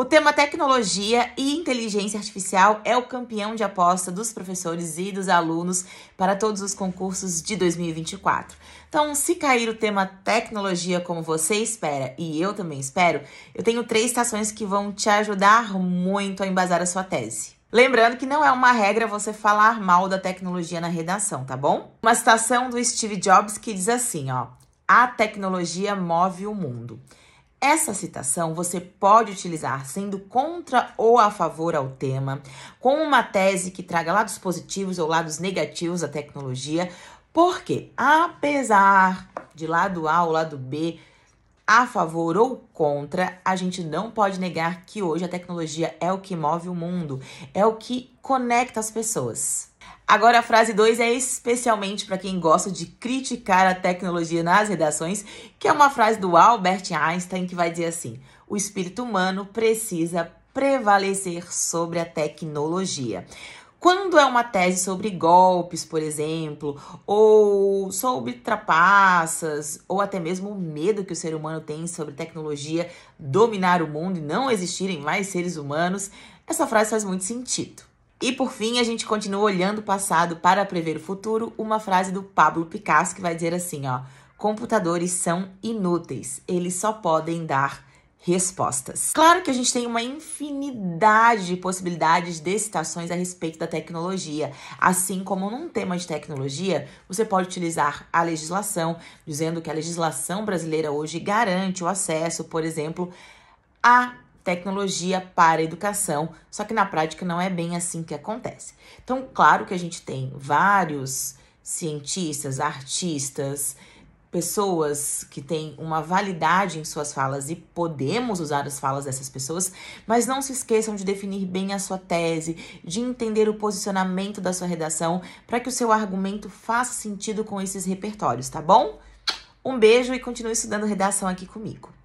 O tema tecnologia e inteligência artificial é o campeão de aposta dos professores e dos alunos para todos os concursos de 2024. Então, se cair o tema tecnologia como você espera e eu também espero, eu tenho três estações que vão te ajudar muito a embasar a sua tese. Lembrando que não é uma regra você falar mal da tecnologia na redação, tá bom? Uma citação do Steve Jobs que diz assim, ó: "A tecnologia move o mundo". Essa citação você pode utilizar sendo contra ou a favor ao tema, com uma tese que traga lados positivos ou lados negativos da tecnologia, porque apesar de lado A ou lado B, a favor ou contra, a gente não pode negar que hoje a tecnologia é o que move o mundo, é o que conecta as pessoas. Agora a frase 2 é especialmente para quem gosta de criticar a tecnologia nas redações, que é uma frase do Albert Einstein que vai dizer assim: "O espírito humano precisa prevalecer sobre a tecnologia". Quando é uma tese sobre golpes, por exemplo, ou sobre trapaças, ou até mesmo o medo que o ser humano tem sobre tecnologia dominar o mundo e não existirem mais seres humanos, essa frase faz muito sentido. E por fim, a gente continua olhando o passado para prever o futuro, uma frase do Pablo Picasso que vai dizer assim, ó: "Computadores são inúteis, eles só podem dar respostas". Claro que a gente tem uma infinidade de possibilidades de citações a respeito da tecnologia, assim como num tema de tecnologia, você pode utilizar a legislação, dizendo que a legislação brasileira hoje garante o acesso, por exemplo, a tecnologia para educação, só que na prática não é bem assim que acontece. Então, claro que a gente tem vários cientistas, artistas, pessoas que têm uma validade em suas falas e podemos usar as falas dessas pessoas, mas não se esqueçam de definir bem a sua tese, de entender o posicionamento da sua redação, para que o seu argumento faça sentido com esses repertórios, tá bom? Um beijo e continue estudando redação aqui comigo.